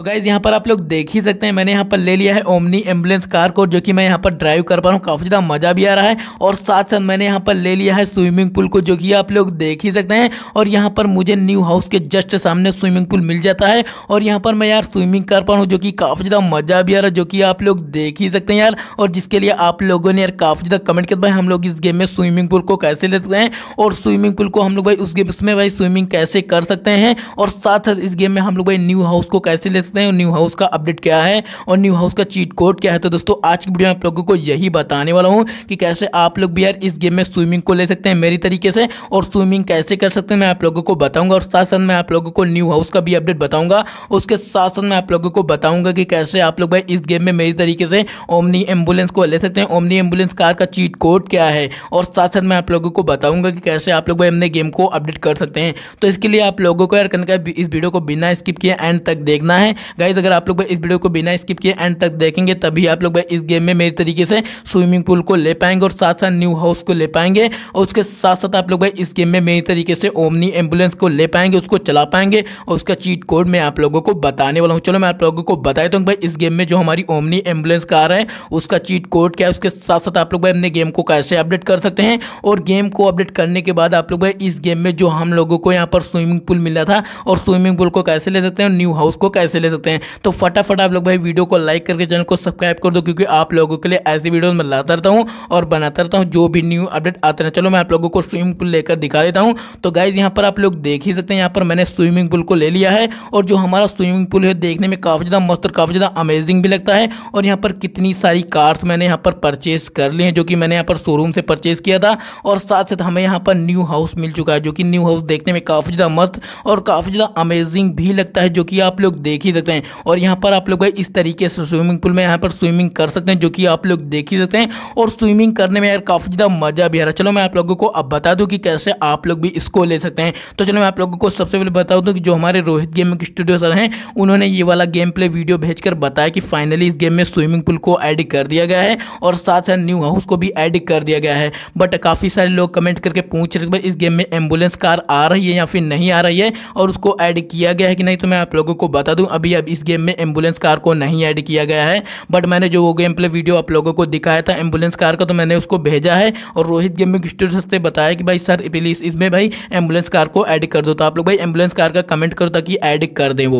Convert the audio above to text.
तो गाइज़ यहाँ पर आप लोग देख ही सकते हैं मैंने यहाँ पर ले लिया है ओमनी एम्बुलेंस कार को जो कि मैं यहाँ पर ड्राइव कर पा रहा हूँ काफ़ी ज़्यादा मज़ा भी आ रहा है और साथ साथ मैंने यहाँ पर ले लिया है स्विमिंग पूल को जो कि आप लोग देख ही सकते हैं और यहाँ पर मुझे न्यू हाउस के जस्ट सामने स्विमिंग पूल मिल जाता है और यहाँ पर मैं यार स्विमिंग कर पा रहा हूँ जो कि काफ़ी ज़्यादा मज़ा भी आ रहा है जो कि आप लोग देख ही सकते हैं यार और जिसके लिए आप लोगों ने यार काफ़ी ज़्यादा कमेंट किया भाई हम लोग इस गेम में स्विमिंग पूल को कैसे ले सकते हैं और स्विमिंग पूल को हम लोग भाई उस गेम उसमें भाई स्विमिंग कैसे कर सकते हैं और साथ साथ इस गेम में हम लोग भाई न्यू हाउस को कैसे ले सकते हैं न्यू हाउस का अपडेट क्या है और न्यू हाउस का चीट कोड क्या है तो दोस्तों आज की वीडियो में आप लोगों को यही बताने वाला हूँ कि कैसे आप लोग भी यार इस गेम में स्विमिंग को ले सकते हैं मेरी तरीके से और स्विमिंग कैसे कर सकते हैं मैं आप लोगों को बताऊँगा और साथ साथ मैं आप लोगों को न्यू हाउस का भी अपडेट बताऊँगा उसके साथ साथ मैं आप लोगों को बताऊँगा कि कैसे आप लोग भाई इस गेम में मेरी तरीके से ओमनी एम्बुलेंस को ले सकते हैं ओमनी एम्बुलेंस कार का चीट कोड क्या है और साथ साथ मैं आप लोगों को बताऊँगा कि कैसे आप लोग भाई अपने गेम को अपडेट कर सकते हैं तो इसके लिए आप लोगों को यार कनका इस वीडियो को बिना स्किप किए एंड तक देखना है गाइज अगर आप लोग इस वीडियो को बिना स्किप किए एंड तक देखेंगे तभी आप लोग इस गेम में मेरे तरीके से स्विमिंग पूल को ले पाएंगे और साथ साथ न्यू हाउस को ले पाएंगे और उसके साथ साथ आप लोग इस गेम में मेरे तरीके से ओमनी एम्बुलेंस को ले पाएंगे उसको चला पाएंगे और उसका चीट कोड मैं आप लोगों को बताने वाला हूँ चलो मैं आप लोगों को बता देता तो हूँ भाई इस गेम में जो हमारी ओमनी एम्बुलेंस कार है उसका चीट कोड क्या है उसके साथ साथ आप लोग भाई अपने गेम को कैसे अपडेट कर सकते हैं और गेम को अपडेट करने के बाद आप लोग भाई इस गेम में जो हम लोगों को यहाँ पर स्विमिंग पूल मिला था और स्विमिंग पूल को कैसे ले सकते हैं न्यू हाउस को कैसे ले सकते हैं तो फटाफट आप लोग भाई वीडियो को लाइक करके चैनल को सब्सक्राइब कर दो क्योंकि आप लोगों के लिए ऐसी वीडियो मैं लाता रहता हूँ और बनाता रहता हूँ जो भी न्यू अपडेट आते रहे चलो मैं आप लोगों को स्विमिंग पूल लेकर दिखा देता हूँ तो गाइज यहाँ पर आप लोग देख ही सकते हैं यहाँ पर मैंने स्विमिंग पूल को ले लिया है और जो हमारा स्विमिंग पूल है देखने में काफ़ी ज़्यादा मस्त और काफ़ी ज़्यादा अमेजिंग भी लगता है और यहाँ पर कितनी सारी कार्स मैंने यहाँ पर परचेस कर ली हैं जो कि मैंने यहाँ पर शोरूम से परचेस किया था और साथ साथ हमें यहाँ पर न्यू हाउस मिल चुका है जो कि न्यू हाउस देखने में काफ़ी ज़्यादा मस्त और काफ़ी ज़्यादा अमेजिंग भी लगता है जो कि आप लोग देख ही देते हैं और यहाँ पर आप लोग इस तरीके से स्विमिंग पूल में यहाँ पर स्विमिंग कर सकते हैं जो कि आप लोग देख ही सकते हैं और स्विमिंग करने में यार काफ़ी ज़्यादा मज़ा भी आ रहा है चलो मैं आप लोगों को अब बता दूँ कि कैसे आप लोग भी इसको ले सकते हैं तो चलो मैं आप लोगों को सबसे पहले बता दूँ तो कि जो हमारे रोहित गेमिंग स्टूडियो सर हैं उन्होंने ये वाला गेम प्ले वीडियो भेज बताया कि फाइनली इस गेम में स्विमिंग पूल को एड कर दिया गया है और साथ साथ न्यू हाउस को भी एड कर दिया गया है बट काफ़ी सारे लोग कमेंट करके पूछ रहे थे इस गेम में एम्बुलेंस कार आ रही है या फिर नहीं आ रही है और उसको ऐड किया गया है कि नहीं तो मैं आप लोगों को बता दूँ अभी अब इस गेम में एम्बुलेंस कार को नहीं ऐड किया गया है बट मैंने जो वो गेम प्ले वीडियो आप लोगों को दिखाया था एम्बुलेंस कार का तो मैंने उसको भेजा है और रोहित गेमिंग स्टूडियो से बताया कि भाई सर प्लीज़ इसमें भाई एम्बुलेंस कार को ऐड कर दो तो आप लोग भाई एम्बुलेंस कार का कमेंट करो ताकि ऐड कर दें वो